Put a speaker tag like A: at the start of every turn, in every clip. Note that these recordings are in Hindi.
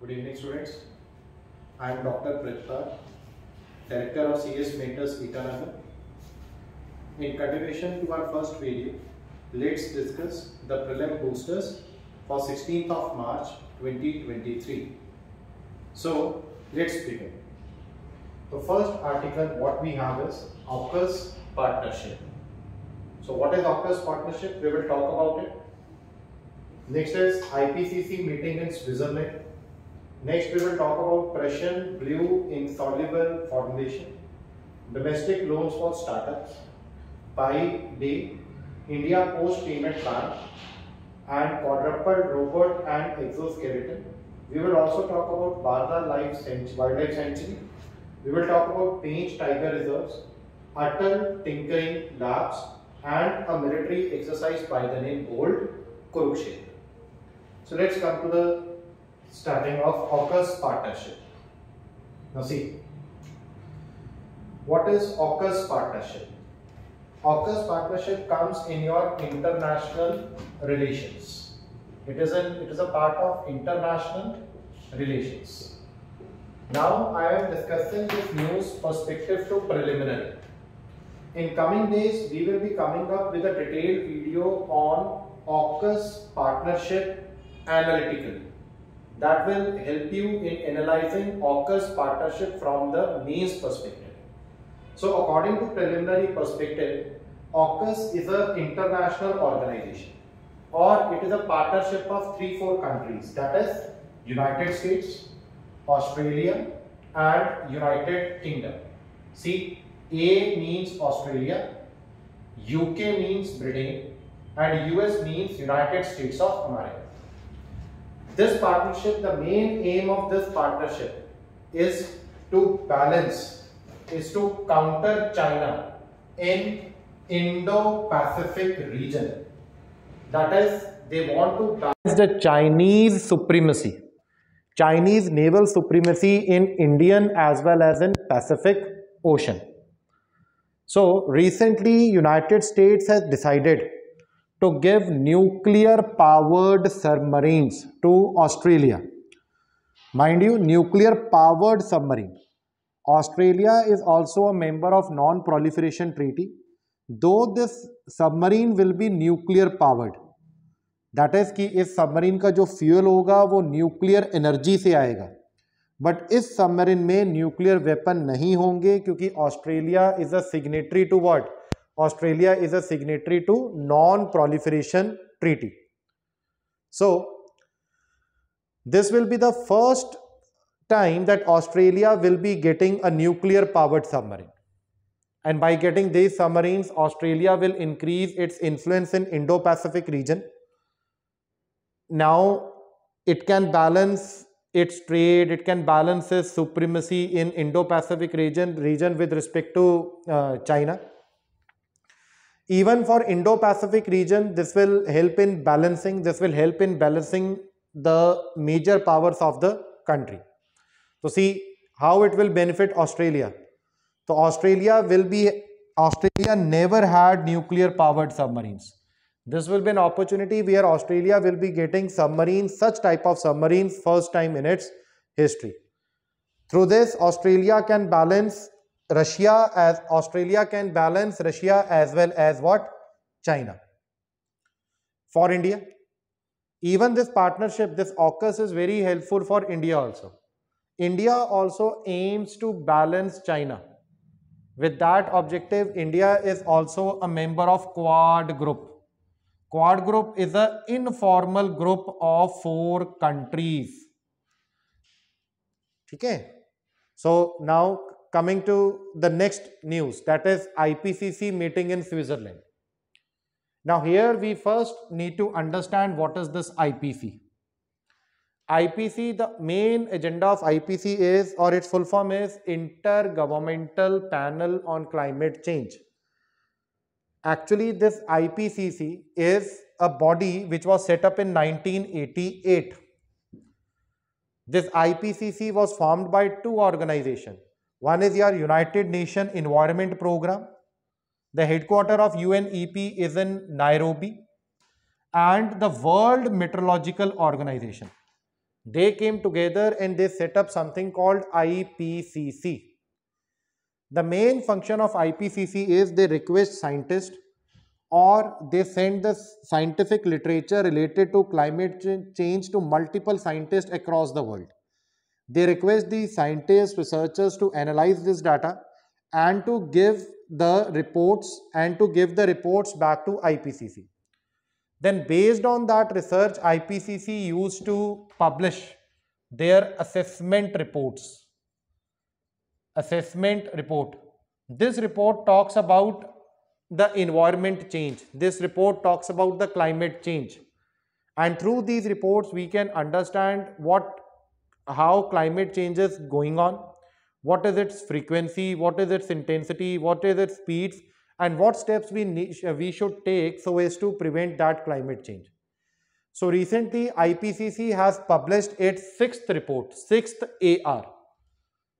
A: Good evening students. I am Dr. Prithpal, Director of CS Meters Itanagar. In continuation to our first video, let's discuss the prelim boosters for 16th of March 2023. So, let's begin. The first article what we have is AUKUS partnership. So what is AUKUS partnership? We will talk about it. Next is IPCC meeting in Switzerland Next, we will talk about Prussian blue insoluble formulation, domestic loans for startups, by B, India post payment plan, and quadruple robot and exoskeleton. We will also talk about Barda Life Wildlife Sanctuary. We will talk about Painch Tiger Reserves, Utter Tinkering Labs, and a military exercise by the name Old Kurukshetra. So let's come to the starting of Hawker's partnership. Now see, what is Hawker's partnership? Hawker's partnership comes in your international relations. It is, an, it is a part of international relations. Now I am discussing this news perspective to preliminary. In coming days, we will be coming up with a detailed video on AUKUS partnership analytically that will help you in analyzing AUKUS partnership from the means perspective. So according to preliminary perspective, AUKUS is an international organization or it is a partnership of three, four countries that is United States, Australia and United Kingdom. See, A means Australia, UK means Britain and US means United States of America this partnership, the main aim of this partnership is to balance, is to counter China in Indo-Pacific region. That is, they want to balance the Chinese supremacy, Chinese naval supremacy in Indian as well as in Pacific Ocean. So recently, United States has decided to give nuclear powered submarine to Australia mind you nuclear powered submarine Australia is also a member of non proliferation treaty though this submarine will be nuclear powered that is कि इस सबमरीन का जो फ्यूल होगा वो न्यूक्लियर एनर्जी से आएगा बट इस सबमरीन में न्यूक्लियर वेपन नहीं होंगे क्योंकि Australia is a signatory to word Australia is a signatory to Non-Proliferation Treaty. So, this will be the first time that Australia will be getting a nuclear powered submarine. And by getting these submarines, Australia will increase its influence in Indo-Pacific region. Now, it can balance its trade, it can balance its supremacy in Indo-Pacific region, region with respect to uh, China even for indo-pacific region this will help in balancing this will help in balancing the major powers of the country so see how it will benefit australia so australia will be australia never had nuclear powered submarines this will be an opportunity where australia will be getting submarines such type of submarines first time in its history through this australia can balance Russia as Australia can balance Russia as well as what? China. For India, even this partnership, this AUKUS is very helpful for India also. India also aims to balance China. With that objective, India is also a member of Quad Group. Quad Group is an informal group of four countries. Okay. So now coming to the next news that is IPCC meeting in Switzerland. Now here we first need to understand what is this IPC. IPC, the main agenda of IPC is or its full form is Intergovernmental Panel on Climate Change. Actually this IPCC is a body which was set up in 1988. This IPCC was formed by two organizations one is your United Nation Environment Program. The headquarter of UNEP is in Nairobi. And the World Meteorological Organization. They came together and they set up something called IPCC. The main function of IPCC is they request scientists or they send the scientific literature related to climate change to multiple scientists across the world. They request the scientists, researchers to analyze this data and to give the reports and to give the reports back to IPCC. Then based on that research, IPCC used to publish their assessment reports. Assessment report. This report talks about the environment change. This report talks about the climate change. And through these reports, we can understand what how climate change is going on, what is its frequency, what is its intensity, what is its speeds, and what steps we, need, we should take so as to prevent that climate change. So recently IPCC has published its sixth report, sixth AR.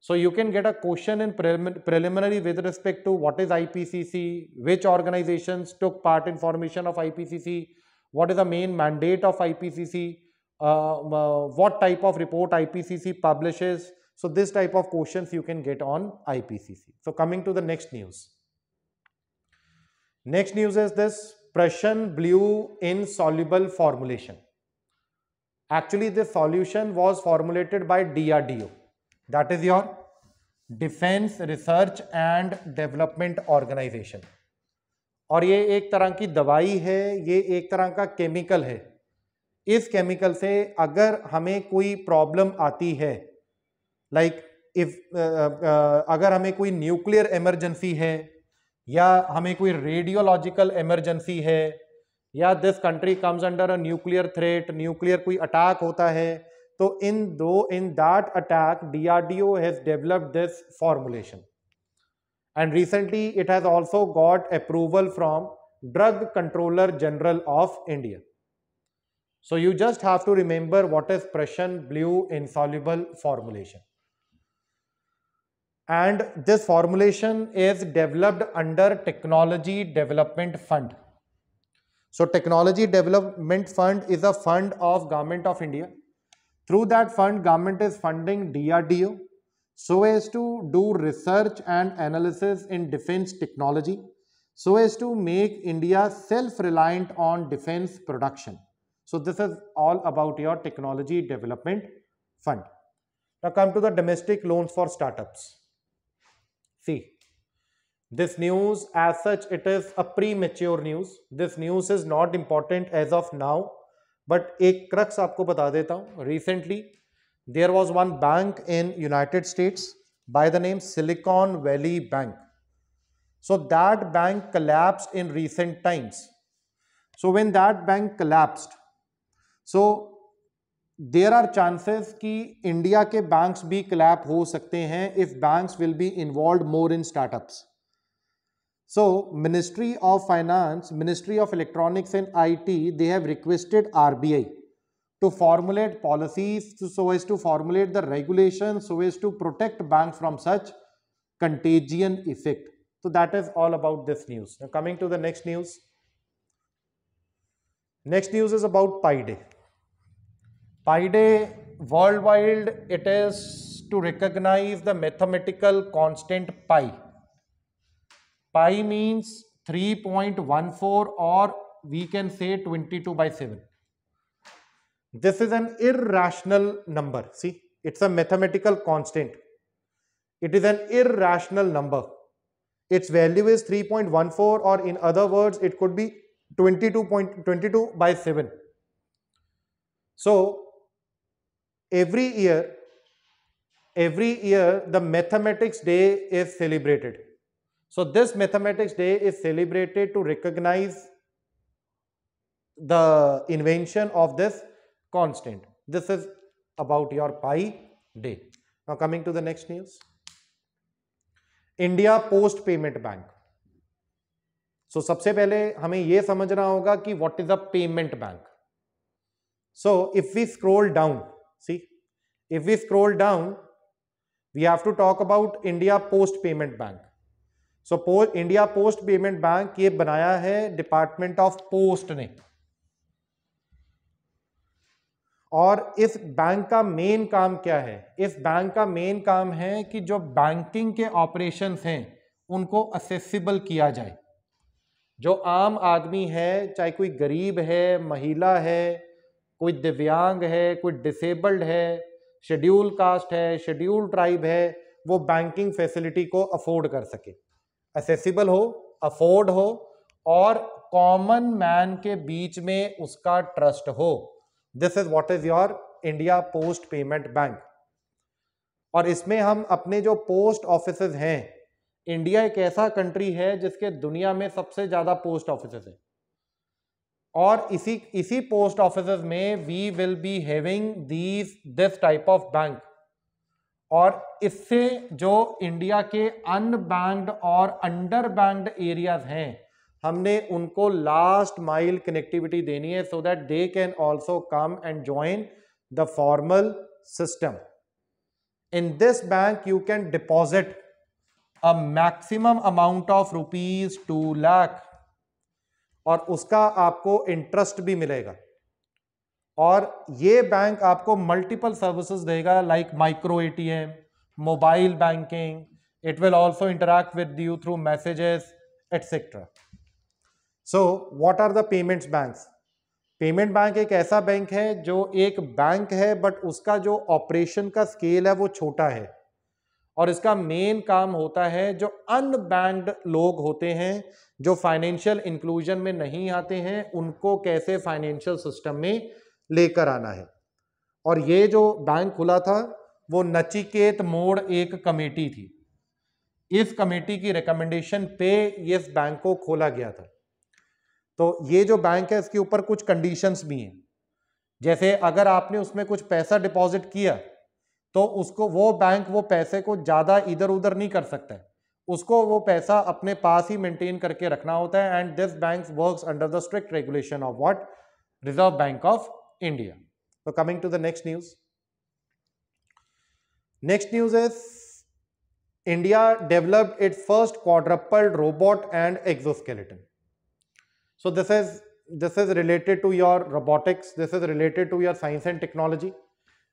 A: So you can get a question in preliminary with respect to what is IPCC, which organizations took part in formation of IPCC, what is the main mandate of IPCC, what type of report IPCC publishes. So this type of questions you can get on IPCC. So coming to the next news. Next news is this Prussian blue insoluble formulation. Actually, this solution was formulated by DRDO. That is your defence research and development organisation और ये एक तरह की दवाई है ये एक तरह का केमिकल है इस केमिकल से अगर हमें कोई प्रॉब्लम आती है लाइक like इफ अगर हमें कोई न्यूक्लियर इमरजेंसी है या हमें कोई रेडियोलॉजिकल इमरजेंसी है या this country comes under a nuclear threat nuclear कोई अटैक होता है तो इन दो in that attack DRDO has developed this formulation and recently it has also got approval from drug controller general of India So you just have to remember what is Prussian blue insoluble formulation. And this formulation is developed under Technology Development Fund. So Technology Development Fund is a fund of Government of India. Through that fund, government is funding DRDO so as to do research and analysis in defense technology so as to make India self-reliant on defense production. So this is all about your technology development fund. Now come to the domestic loans for startups. See, this news as such, it is a premature news. This news is not important as of now. But a crux आपको बता देता Recently, there was one bank in United States by the name Silicon Valley Bank. So that bank collapsed in recent times. So when that bank collapsed, so there are chances कि इंडिया के बैंक्स भी क्लैप हो सकते हैं if banks will be involve more in startups so ministry of finance ministry of electronics and IT they have requested R B I to formulate policies so as to formulate the regulation so as to protect bank from such contagion effect so that is all about this news coming to the next news next news is about pi day day worldwide it is to recognize the mathematical constant pi. Pi means 3.14 or we can say 22 by 7. This is an irrational number. See, it's a mathematical constant. It is an irrational number. Its value is 3.14 or in other words, it could be 22.22 by 7. So, every year every year the mathematics day is celebrated so this mathematics day is celebrated to recognize the invention of this constant this is about your pi day now coming to the next news India Post Payment Bank. So सबसे पहले हमें यह समझना होगा कि what is a Payment Bank. So if we scroll down. See, if we scroll down, we have to talk about India Post Payment Bank. so po india post payment bank ye banaya hai department of post ne और इस बैंक का मेन काम क्या है इस बैंक का मेन काम है कि जो बैंकिंग के ऑपरेशंस हैं उनको असेसिबल किया जाए जो आम आदमी है चाहे कोई गरीब है महिला है कोई दिव्यांग है कोई डिसेबल्ड है शेड्यूल कास्ट है शेड्यूल ट्राइब है वो बैंकिंग फैसिलिटी को अफोर्ड कर सके असेसिबल हो अफोर्ड हो और कॉमन मैन के बीच में उसका ट्रस्ट हो this is what is your India post payment bank और इसमें हम अपने जो पोस्ट ऑफिस हैं इंडिया एक ऐसा कंट्री है जिसके दुनिया में सबसे ज़्यादा पोस्ट ऑफिस हैं और इसी इसी पोस्ट ऑफिस में we will be having these this type of bank और इससे जो इंडिया के अनबैंक्ड और अंडर बैंक्ड एरियाज हैं हमने उनको लास्ट माइल कनेक्टिविटी देनी है so that they can also come and join the formal system in this bank you can deposit a maximum amount of rupees two lakh और उसका आपको इंटरेस्ट भी मिलेगा और ये बैंक आपको मल्टीपल सर्विसेज देगा like micro ATM mobile banking it will also interact with you through messages etcetera so what are the payments banks payment bank एक ऐसा बैंक है जो एक बैंक है बट उसका जो ऑपरेशन का स्केल है वो छोटा है और इसका मेन काम होता है जो अनबैंक्ड लोग होते हैं जो फाइनेंशियल इंक्लूजन में नहीं आते हैं उनको कैसे फाइनेंशियल सिस्टम में लेकर आना है और ये जो बैंक खुला था वो नचिकेत मोड़ एक कमेटी थी इस कमेटी की रिकमेंडेशन पे इस बैंक को खोला गया था तो ये जो बैंक है इसके ऊपर कुछ कंडीशंस भी हैं जैसे अगर आपने उसमें कुछ पैसा डिपॉजिट किया तो उसको वो बैंक वो पैसे को ज़्यादा इधर उधर नहीं कर सकता है उसको वो पैसा अपने पास ही मेंटेन करके रखना होता है and this bank works under the strict regulation of what Reserve Bank of India तो coming to the next news next news is India developed its first quadruple robot and exoskeleton so this is this is related to your robotics this is related to your science and technology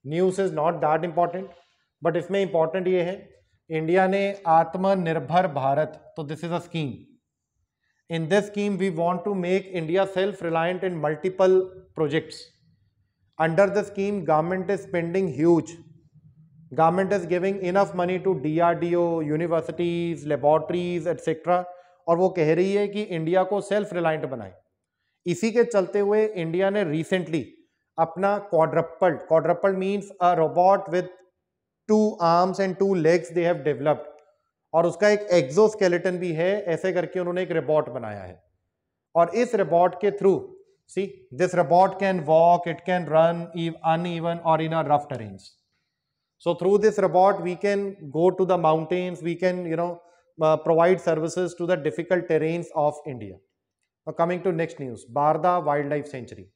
A: news is not that important but इसमें इम्पॉर्टेंट ये है इंडिया ने आत्मनिर्भर भारत तो this is a scheme in this scheme we want to make India self reliant in multiple projects under the scheme government is spending huge government is giving enough money to D R D O universities laboratories etcetera और वो कह रही है कि इंडिया को सेल्फ रिलायंट बनाए इसी के चलते हुए इंडिया ने रिसेंटली अपना quadruple quadruple means a robot with two arms and two legs they have developed और उसका एक एग्जो स्केलेटन भी है ऐसे करके उन्होंने एक रोबोट बनाया है और इस रोबोट के through see this robot can walk it can run uneven और in a rough terrains so through this robot we can go to the mountains we can you know provide services to the difficult terrains of India coming to next news Barda wildlife sanctuary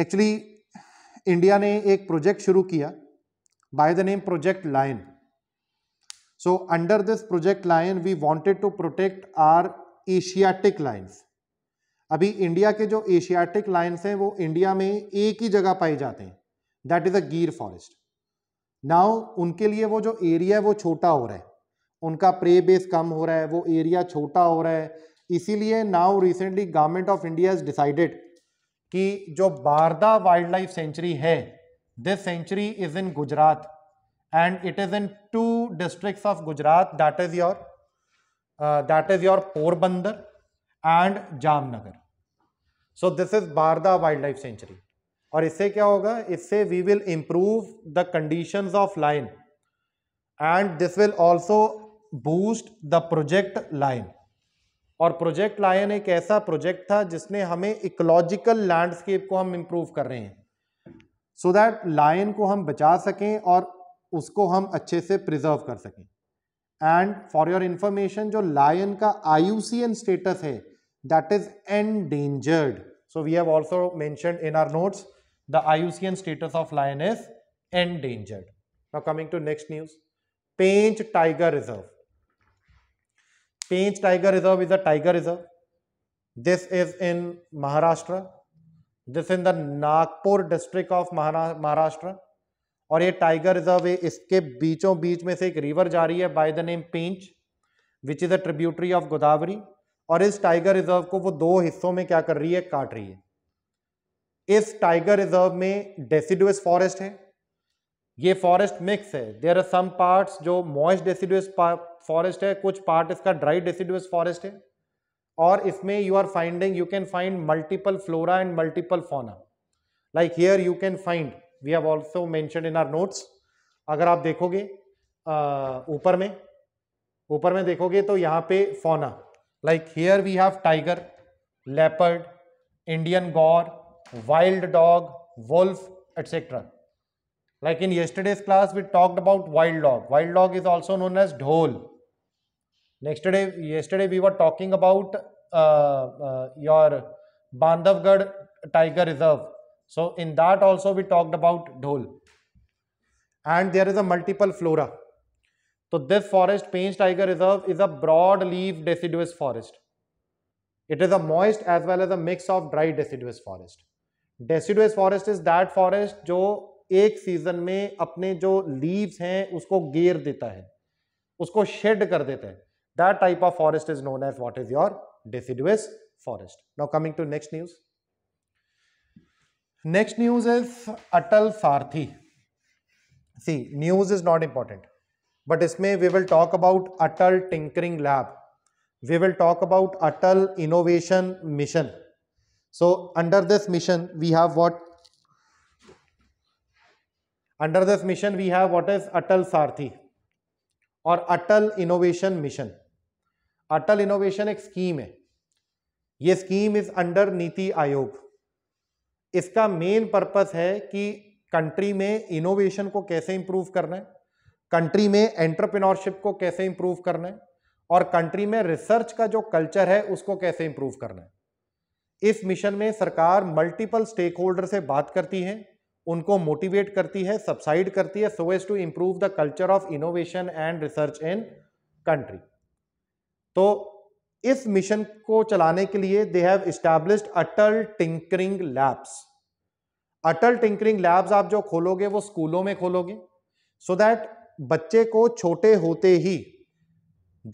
A: actually India ने एक प्रोजेक्ट शुरू किया by the name project lion so under this project lion we wanted to protect our Asiatic lions अभी इंडिया के जो एशियाटिक लाइन्स हैं वो इंडिया में एक ही जगह पाए जाते हैं that is a Gir forest now उनके लिए वो जो एरिया है वो छोटा हो रहा है उनका प्रे बेस कम हो रहा है वो एरिया छोटा हो रहा है इसीलिए now recently government of India is decided कि जो बारदा वाइल्ड लाइफ सेंचुरी है this sanctuary is in Gujarat and it is in two district of Gujarat that is your that is your Porbandar and Jamnagar so this is Barda wildlife sanctuary और इससे क्या होगा इससे we will improve the condition of lion and this will also boost the project lion और प्रोजेक्ट लायन एक ऐसा प्रोजेक्ट था जिसने हमें इकोलॉजिकल लैंडस्केप को हम इम्प्रूव कर रहे हैं सो दैट लायन को हम बचा सकें और उसको हम अच्छे से प्रिजर्व कर सकें एंड फॉर योर इंफॉर्मेशन जो लायन का आई स्टेटस है that is endangered so we have also mention in our notes the IUCN status of lion is endangered now coming to next news Pench tiger reserve Pench tiger reserve is a tiger reserve this is in Maharashtra this in the Nagpur district of Maharashtra और ये टाइगर रिजर्व है इसके बीचों बीच में से एक रिवर जा रही है by the name Pench which is a tributary of Godavari और इस टाइगर रिजर्व को वो दो हिस्सों में क्या कर रही है काट रही है इस टाइगर रिजर्व में डेसिडुअस फॉरेस्ट है ये फॉरेस्ट मिक्स है देर आर सम पार्ट्स जो मॉइस्ट डेसिडुअस फॉरेस्ट है कुछ पार्ट इसका ड्राई डेसिडुअस फॉरेस्ट है और इसमें you are finding you can find multiple flora and multiple fauna like here you can find we have also mention in our notes अगर आप देखोगे ऊपर में ऊपर में देखोगे तो यहाँ पे fauna like here we have tiger leopard Indian gaur wild dog wolf etcetera Like in yesterday's class, we talked about wild dog. Wild dog is also known as dhol. Next day, yesterday we were talking about uh, uh, your Bandhavgarh Tiger Reserve. So in that also we talked about dhol. And there is a multiple flora. So this forest, Painch Tiger Reserve, is a broad leaf deciduous forest. It is a moist as well as a mix of dry deciduous forest. Deciduous forest is that forest एक सीजन में अपने जो लीव्स हैं उसको गेर देता है उसको शेड कर देता है that type of forest is known as what is your deciduous forest now coming to next news next news is Atal Sarathi see news is not important but इसमें we will talk about Atal tinkering lab we will talk about Atal innovation mission so under this mission we have what under this mission we have what is Atal Sarathi और Atal innovation mission Atal innovation एक स्कीम है ये स्कीम इज अंडर नीति आयोग इसका मेन पर्पस है कि कंट्री में इनोवेशन को कैसे इंप्रूव करना है कंट्री में एंटरप्रेन्योरशिप को कैसे इंप्रूव करना है और कंट्री में रिसर्च का जो कल्चर है उसको कैसे इंप्रूव करना है इस मिशन में सरकार मल्टीपल स्टेक होल्डर से बात करती है उनको मोटिवेट करती है सब्साइड करती है so as to improve the culture of innovation and research in country तो इस मिशन को चलाने के लिए they have established Atal tinkering labs Atal tinkering labs आप जो खोलोगे वो स्कूलों में खोलोगे सो so दैट बच्चे को छोटे होते ही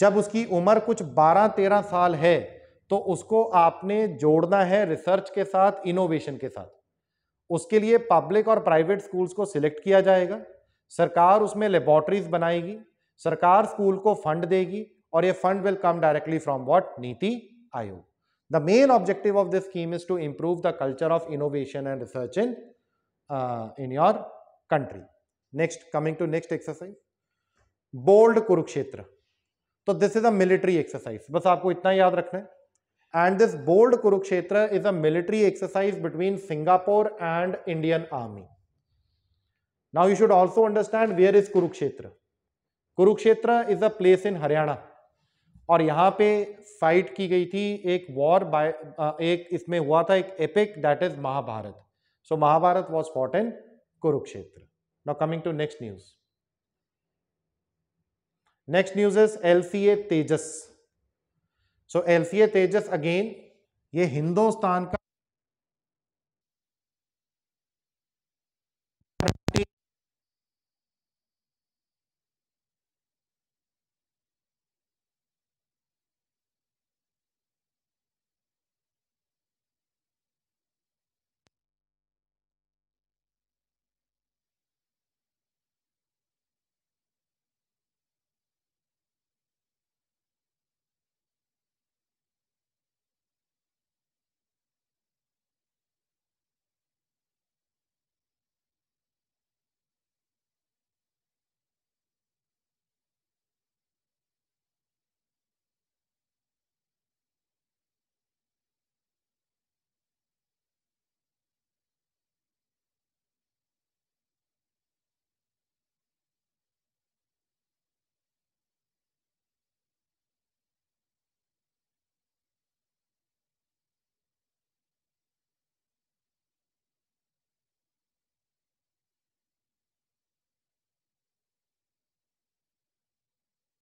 A: जब उसकी उम्र कुछ 12-13 साल है तो उसको आपने जोड़ना है रिसर्च के साथ इनोवेशन के साथ उसके लिए पब्लिक और प्राइवेट स्कूल्स को सिलेक्ट किया जाएगा सरकार उसमें लेबॉरटरीज बनाएगी सरकार स्कूल को फंड देगी और ये fund will come directly from what Niti Aayog the main objective of this scheme is to improve the culture of innovation and research in in your country next coming to next exercise bold Kurukshetra तो this is a military exercise बस आपको इतना याद रखना है and this bold Kurukshetra is a military exercise between Singapore and Indian army. Now you should also understand where is Kurukshetra. Kurukshetra is a place in Haryana और यहाँ पे फाइट की गई थी एक वॉर बाय एक इसमें हुआ था एक epic that is Mahabharata so Mahabharata was fought in Kurukshetra now coming to next news next news is LCA Tejas so a Tejas again ये हिंदुस्तान का